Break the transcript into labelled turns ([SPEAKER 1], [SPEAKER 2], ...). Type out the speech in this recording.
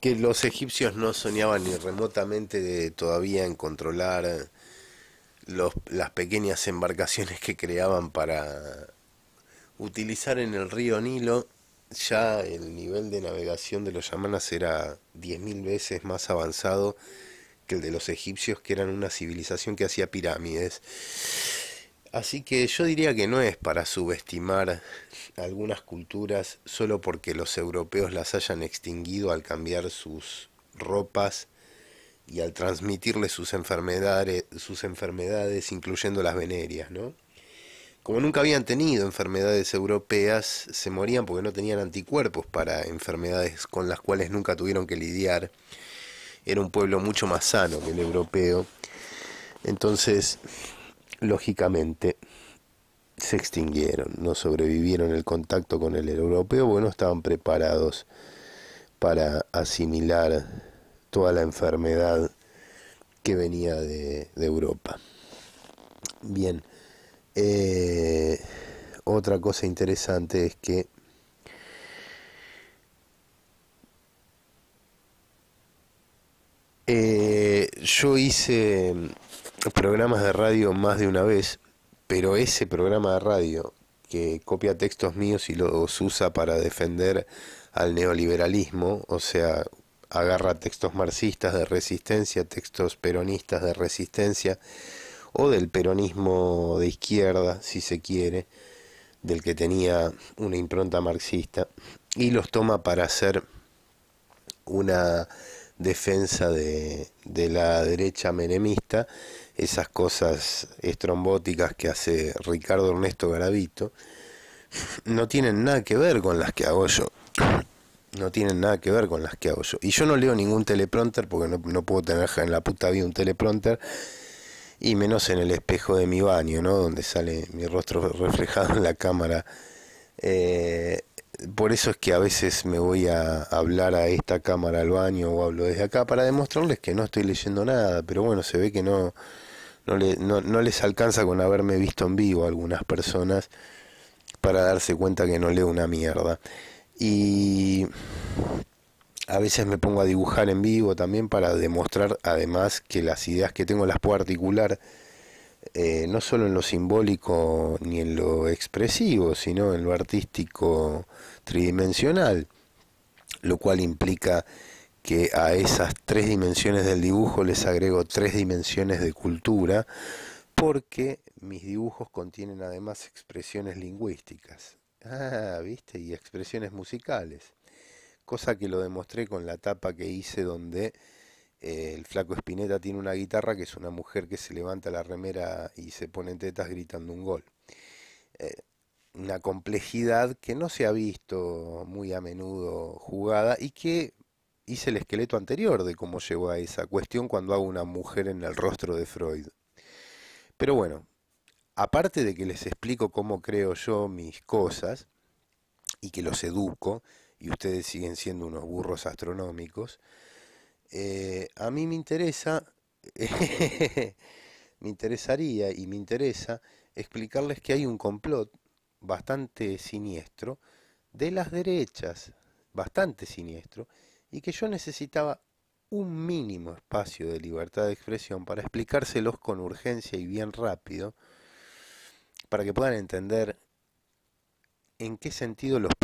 [SPEAKER 1] que los egipcios no soñaban ni remotamente de todavía en controlar eh, los, las pequeñas embarcaciones que creaban para utilizar en el río Nilo. Ya el nivel de navegación de los yamanas era 10.000 veces más avanzado que el de los egipcios, que eran una civilización que hacía pirámides. Así que yo diría que no es para subestimar algunas culturas solo porque los europeos las hayan extinguido al cambiar sus ropas y al transmitirles sus enfermedades, sus enfermedades incluyendo las venerias, ¿no? Como nunca habían tenido enfermedades europeas, se morían porque no tenían anticuerpos para enfermedades con las cuales nunca tuvieron que lidiar. Era un pueblo mucho más sano que el europeo. Entonces, lógicamente se extinguieron, no sobrevivieron el contacto con el europeo bueno estaban preparados para asimilar toda la enfermedad que venía de, Europa. Bien, eh, otra cosa interesante es que yo hice mm, programas de radio más de una vez, pero ese programa de radio que copia textos míos y los usa para defender al neoliberalismo, o sea, agarra textos marxistas de resistencia, textos peronistas de resistencia, o del peronismo de izquierda, si se quiere, del que tenía una impronta marxista, y los toma para hacer una defensa de, la derecha menemista, esas cosas estrombóticas que hace Ricardo Ernesto Garavito, no tienen nada que ver con las que hago yo. No tienen nada que ver con las que hago yo. Y yo no leo ningún teleprompter porque no, no puedo tener en la puta vida un teleprompter y menos en el espejo de mi baño, ¿no? Donde sale mi rostro reflejado en la cámara. Eh, por eso es que a veces me voy a hablar a esta cámara al baño o hablo desde acá para demostrarles que no estoy leyendo nada, pero bueno, se ve que no, no, le, no, no les alcanza con haberme visto en vivo a algunas personas para darse cuenta que no leo una mierda. Y a veces me pongo a dibujar en vivo también para demostrar además que las ideas que tengo las puedo articular eh, no solo en lo simbólico ni en lo expresivo, sino en lo artístico tridimensional, lo cual implica que a esas tres dimensiones del dibujo les agrego tres dimensiones de cultura, porque mis dibujos contienen además expresiones lingüísticas. Ah, viste, y expresiones musicales. Cosa que lo demostré con la tapa que hice donde el flaco Espineta tiene una guitarra que es una mujer que se levanta la remera y se pone en tetas gritando un gol. Eh, una complejidad que no se ha visto muy a menudo jugada y que hice el esqueleto anterior de cómo llegó a esa cuestión cuando hago una mujer en el rostro de Freud. Pero bueno, aparte de que les explico cómo creo yo mis cosas y que los educo y ustedes siguen siendo unos burros astronómicos, eh, a mí me interesa, me interesaría y me interesa explicarles que hay un complot bastante siniestro de las derechas, bastante siniestro, y que yo necesitaba un mínimo espacio de libertad de expresión para explicárselos con urgencia y bien rápido, para que puedan entender en qué sentido los